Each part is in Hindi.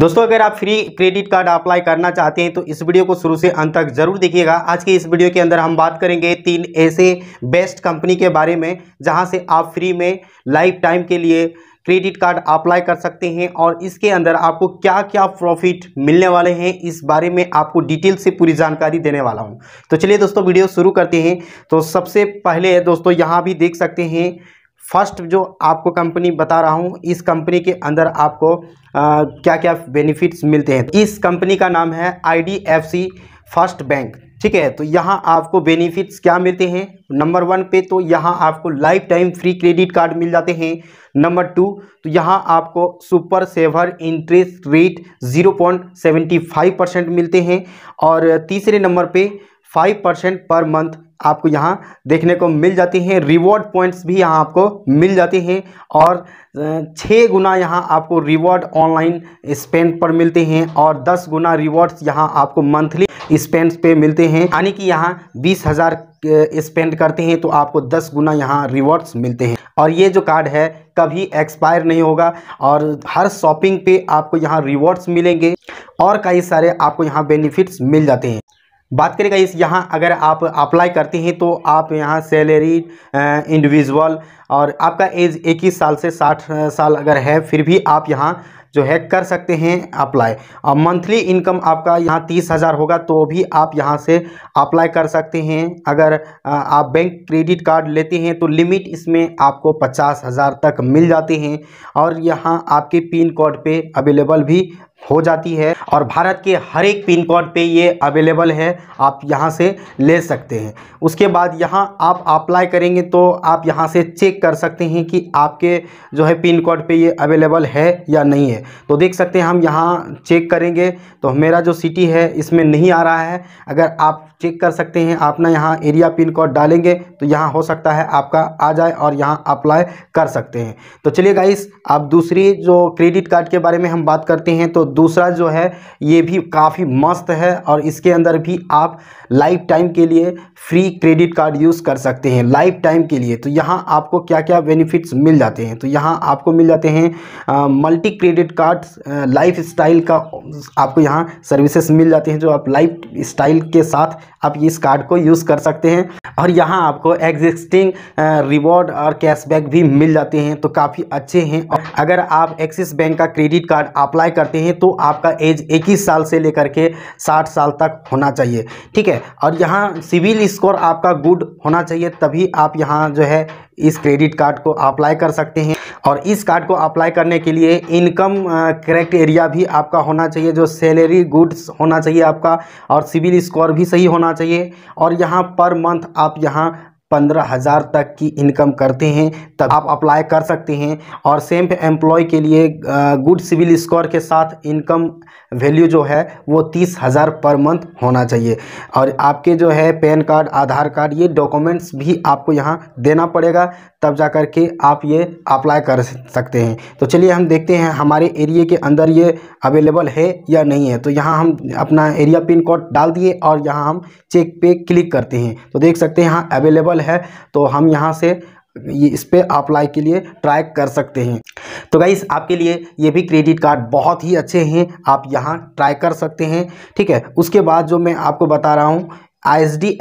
दोस्तों अगर आप फ्री क्रेडिट कार्ड अप्लाई करना चाहते हैं तो इस वीडियो को शुरू से अंत तक जरूर देखिएगा आज के इस वीडियो के अंदर हम बात करेंगे तीन ऐसे बेस्ट कंपनी के बारे में जहां से आप फ्री में लाइफ टाइम के लिए क्रेडिट कार्ड अप्लाई कर सकते हैं और इसके अंदर आपको क्या क्या प्रॉफिट मिलने वाले हैं इस बारे में आपको डिटेल से पूरी जानकारी देने वाला हूँ तो चलिए दोस्तों वीडियो शुरू करते हैं तो सबसे पहले दोस्तों यहाँ भी देख सकते हैं फर्स्ट जो आपको कंपनी बता रहा हूँ इस कंपनी के अंदर आपको आ, क्या क्या बेनिफिट्स मिलते हैं इस कंपनी का नाम है आई फर्स्ट बैंक ठीक है तो यहाँ आपको बेनिफिट्स क्या मिलते हैं नंबर वन पे तो यहाँ आपको lifetime free credit card मिल जाते हैं नंबर टू तो यहाँ आपको super saver interest rate zero point seventy five percent मिलते हैं और तीसरे नंबर पे फाइव परसेंट पर मंथ आपको यहाँ देखने को मिल जाती हैं रिवॉर्ड पॉइंट्स भी यहाँ आपको मिल जाते हैं और छः गुना यहाँ आपको रिवॉर्ड ऑनलाइन स्पेंड पर मिलते हैं और दस गुना रिवॉर्ड्स यहाँ आपको मंथली स्पेंड्स पे मिलते हैं यानी कि यहाँ बीस हज़ार स्पेंड करते हैं तो आपको दस गुना यहाँ रिवॉर्ड्स मिलते हैं और ये जो कार्ड है कभी एक्सपायर नहीं होगा और हर शॉपिंग पे आपको यहाँ रिवॉर्ड्स मिलेंगे और कई सारे आपको यहाँ बेनिफिट्स मिल जाते हैं बात करेगा इस यहाँ अगर आप अप्लाई करते हैं तो आप यहाँ सैलरी इंडिविजुअल और आपका एज इक्कीस साल से साठ साल अगर है फिर भी आप यहाँ जो है कर सकते हैं अप्लाई और मंथली इनकम आपका यहाँ तीस हज़ार होगा तो भी आप यहाँ से अप्लाई कर सकते हैं अगर आप बैंक क्रेडिट कार्ड लेते हैं तो लिमिट इसमें आपको पचास हज़ार तक मिल जाते हैं और यहाँ आपके पिन कोड पे अवेलेबल भी हो जाती है और भारत के हर एक पिन कोड पे ये अवेलेबल है आप यहाँ से ले सकते हैं उसके बाद यहाँ आप अप्लाई करेंगे तो आप यहाँ से चेक कर सकते हैं कि आपके जो है पिन कोड पे ये अवेलेबल है या नहीं है तो देख सकते हैं हम यहाँ चेक करेंगे तो मेरा जो सिटी है इसमें नहीं आ रहा है अगर आप चेक कर सकते हैं आप ना यहाँ एरिया पिन कोड डालेंगे तो यहाँ हो सकता है आपका आ जाए और यहाँ अप्लाई कर सकते हैं तो चलिए गाइस आप दूसरी जो क्रेडिट कार्ड के बारे में हम बात करते हैं तो दूसरा जो है ये भी काफ़ी मस्त है और इसके अंदर भी आप लाइफ टाइम के लिए फ्री क्रेडिट कार्ड यूज़ कर सकते हैं लाइफ टाइम के लिए तो यहाँ आपको क्या क्या बेनिफिट्स मिल जाते हैं तो यहाँ आपको मिल जाते हैं multi credit card lifestyle का आपको यहाँ सर्विसेस मिल जाते हैं जो आप लाइफ स्टाइल के साथ आप इस कार्ड को यूज़ कर सकते हैं और यहाँ आपको एग्जिस्टिंग रिवॉर्ड और कैशबैक भी मिल जाते हैं तो काफ़ी अच्छे हैं अगर आप एक्सिस बैंक का क्रेडिट कार्ड अप्लाई करते हैं तो आपका एज इक्कीस साल से लेकर के साठ साल तक होना चाहिए ठीक है और यहाँ सिविल स्कोर आपका गुड होना चाहिए तभी आप यहाँ जो है इस क्रेडिट कार्ड को अप्लाई कर सकते हैं और इस कार्ड को अप्लाई करने के लिए इनकम करेक्ट एरिया भी आपका होना चाहिए जो सैलरी गुड्स होना चाहिए आपका और सिविल स्कोर भी सही होना चाहिए और यहाँ पर मंथ आप यहाँ पंद्रह हज़ार तक की इनकम करते हैं तब आप अप्लाई कर सकते हैं और सेम एम्प्लॉय के लिए गुड सिविल स्कोर के साथ इनकम वैल्यू जो है वो तीस हज़ार पर मंथ होना चाहिए और आपके जो है पैन कार्ड आधार कार्ड ये डॉक्यूमेंट्स भी आपको यहाँ देना पड़ेगा तब जा कर के आप ये अप्लाई कर सकते हैं तो चलिए हम देखते हैं हमारे एरिए के अंदर ये अवेलेबल है या नहीं है तो यहाँ हम अपना एरिया पिन कोड डाल दिए और यहाँ हम चेक पे क्लिक करते हैं तो देख सकते हैं यहाँ अवेलेबल है तो हम यहाँ से इस पर अप्लाई के लिए ट्राई कर सकते हैं तो गाइस आपके लिए ये भी क्रेडिट कार्ड बहुत ही अच्छे हैं आप यहाँ ट्राई कर सकते हैं ठीक है उसके बाद जो मैं आपको बता रहा हूँ आई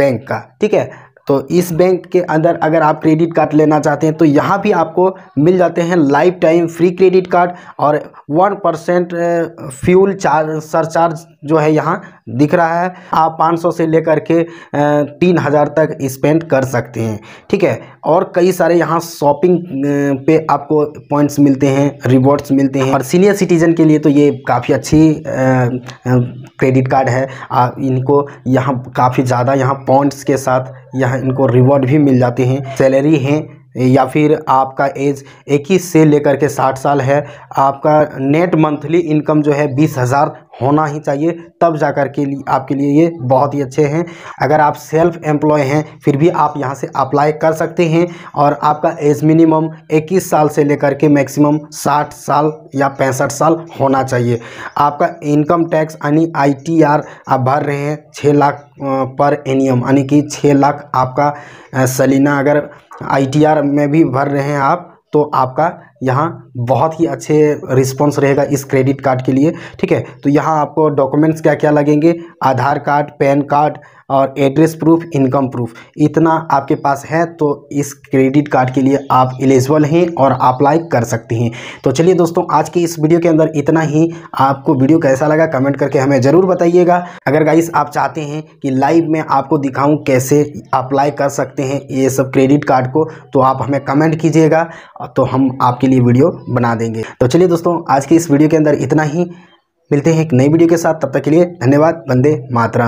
बैंक का ठीक है तो इस बैंक के अंदर अगर आप क्रेडिट कार्ड लेना चाहते हैं तो यहाँ भी आपको मिल जाते हैं lifetime free credit card और one percent fuel charge surcharge जो है यहाँ दिख रहा है आप 500 से लेकर के तीन हज़ार तक स्पेंड कर सकते हैं ठीक है और कई सारे यहाँ शॉपिंग पे आपको पॉइंट्स मिलते हैं रिवॉर्ड्स मिलते हैं और सीनियर सिटीजन के लिए तो ये काफ़ी अच्छी क्रेडिट कार्ड है आ, इनको यहाँ काफ़ी ज़्यादा यहाँ पॉइंट्स के साथ यहाँ इनको रिवॉर्ड भी मिल जाते हैं सैलरी हैं या फिर आपका एज इक्कीस से लेकर के साठ साल है आपका नेट मंथली इनकम जो है बीस हज़ार होना ही चाहिए तब जा कर के लिए आपके लिए ये बहुत ही अच्छे हैं अगर आप सेल्फ एम्प्लॉय हैं फिर भी आप यहाँ से अप्लाई कर सकते हैं और आपका एज मिनिमम 21 साल से लेकर के मैक्सिमम 60 साल या पैंसठ साल होना चाहिए आपका इनकम टैक्स यानी आईटीआर आप भर रहे हैं छः लाख पर एनियम यानी कि छः लाख आपका सलीना अगर आई में भी भर रहे हैं आप तो आपका यहाँ बहुत ही अच्छे रिस्पॉन्स रहेगा इस क्रेडिट कार्ड के लिए ठीक है तो यहाँ आपको डॉक्यूमेंट्स क्या क्या लगेंगे आधार कार्ड पैन कार्ड और एड्रेस प्रूफ इनकम प्रूफ इतना आपके पास है तो इस क्रेडिट कार्ड के लिए आप एलिजिबल हैं और अप्लाई कर सकते हैं तो चलिए दोस्तों आज की इस वीडियो के अंदर इतना ही आपको वीडियो कैसा लगा कमेंट करके हमें ज़रूर बताइएगा अगर गाइस आप चाहते हैं कि लाइव में आपको दिखाऊं कैसे अप्लाई कर सकते हैं ये सब क्रेडिट कार्ड को तो आप हमें कमेंट कीजिएगा तो हम आपके लिए वीडियो बना देंगे तो चलिए दोस्तों आज की इस वीडियो के अंदर इतना ही मिलते हैं एक नई वीडियो के साथ तब तक के लिए धन्यवाद बंदे मातराम